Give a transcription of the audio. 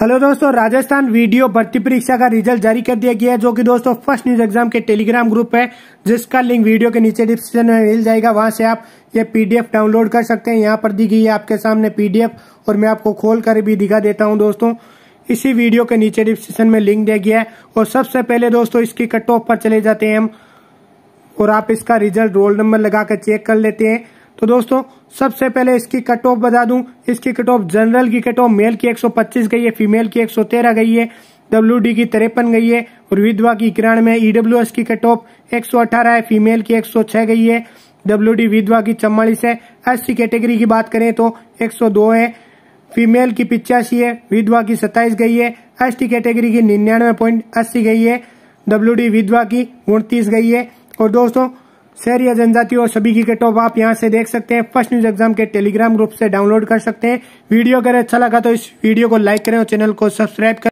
hello दोस्तों Rajasthan video भर्ती परीक्षा का रिजल्ट जारी कर दिया गया है जो कि दोस्तों फर्स्ट न्यूज एग्जाम के टेलीग्राम ग्रुप है जिसका लिंक वीडियो के नीचे डिस्क्रिप्शन में मिल जाएगा वहां से आप ये पीडीएफ डाउनलोड कर सकते हैं यहां पर दी गई है आपके सामने पीडीएफ और मैं आपको खोल कर भी दिखा देता हूँ दोस्तों इसी वीडियो के नीचे डिस्क्रिप्शन में लिंक दिया गया है और सबसे पहले दोस्तों इसकी कट ऑफ पर चले जाते हैं हम और आप इसका रिजल्ट रोल नंबर लगा चेक कर लेते हैं तो दोस्तों सबसे पहले इसकी कट ऑफ बता दूं इसकी कट ऑफ जनरल की कट ऑफ मेल की 125 गई है फीमेल की 113 गई है डब्ल्यू डी की तिरपन गई है और विधवा की किरण में ईडब्ल्यू एस की कट ऑफ एक है फीमेल की एक गई है डब्ल्यू डी विधवा की चम्मालीस है एस कैटेगरी की बात करें तो एक है फीमेल की पिचासी है विधवा की सत्ताईस गई है एस टी कैटेगरी की निन्यानवे पॉइंट अस्सी गई है डब्ल्यू डी विधवा की उनतीस गई है और दोस्तों शहर या जनजाति और सभी की के टॉप आप यहाँ से देख सकते हैं फर्स्ट न्यूज एग्जाम के टेलीग्राम ग्रुप से डाउनलोड कर सकते हैं वीडियो अगर अच्छा लगा तो इस वीडियो को लाइक करें और चैनल को सब्सक्राइब करें